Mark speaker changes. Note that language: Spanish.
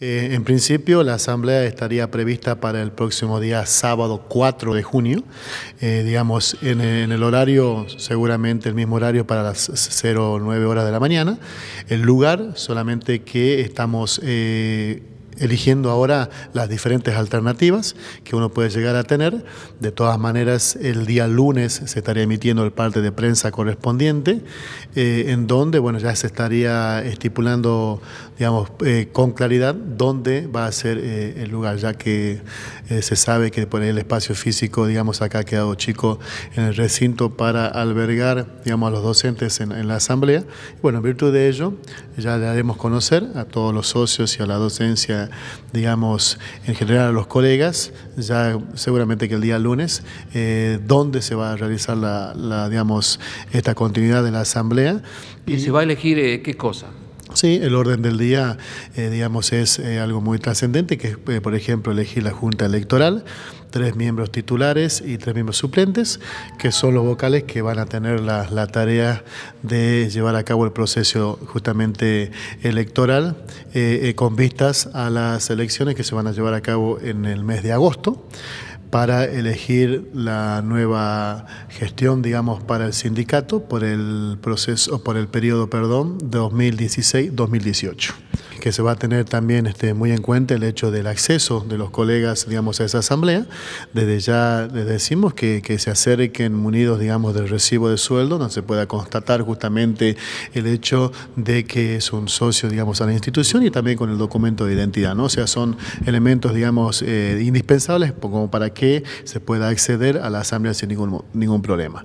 Speaker 1: Eh, en principio, la asamblea estaría prevista para el próximo día, sábado 4 de junio, eh, digamos, en, el horario, seguramente el mismo horario para las 09 horas de la mañana. El lugar, solamente que estamos... Eh, eligiendo ahora las diferentes alternativas que uno puede llegar a tener. De todas maneras, el día lunes se estaría emitiendo el parte de prensa correspondiente, eh, en donde bueno, ya se estaría estipulando digamos, eh, con claridad dónde va a ser eh, el lugar, ya que se sabe que por el espacio físico, digamos, acá ha quedado chico en el recinto para albergar digamos, a los docentes en, en la asamblea. Bueno, en virtud de ello, ya le haremos conocer a todos los socios y a la docencia digamos, en general a los colegas, ya seguramente que el día lunes, eh, dónde se va a realizar la, digamos, esta continuidad de la asamblea. ¿Y, se va a elegir eh, qué cosa? Sí, el orden del día, eh, digamos, es eh, algo muy trascendente, que es, eh, por ejemplo, elegir la Junta Electoral, tres miembros titulares y tres miembros suplentes, que son los vocales que van a tener la, la tarea de llevar a cabo el proceso justamente electoral con vistas a las elecciones que se van a llevar a cabo en el mes de agosto para elegir la nueva gestión, digamos, para el sindicato por el proceso, por el periodo, perdón, 2016-2018 se va a tener también este, muy en cuenta el hecho del acceso de los colegas, digamos, a esa asamblea. Desde ya les decimos que, que se acerquen munidos, digamos, del recibo de sueldo, donde se pueda constatar justamente el hecho de que es un socio, digamos, a la institución y también con el documento de identidad, ¿no? O sea, son elementos, digamos, eh, indispensables como para que se pueda acceder a la asamblea sin ningún, ningún problema.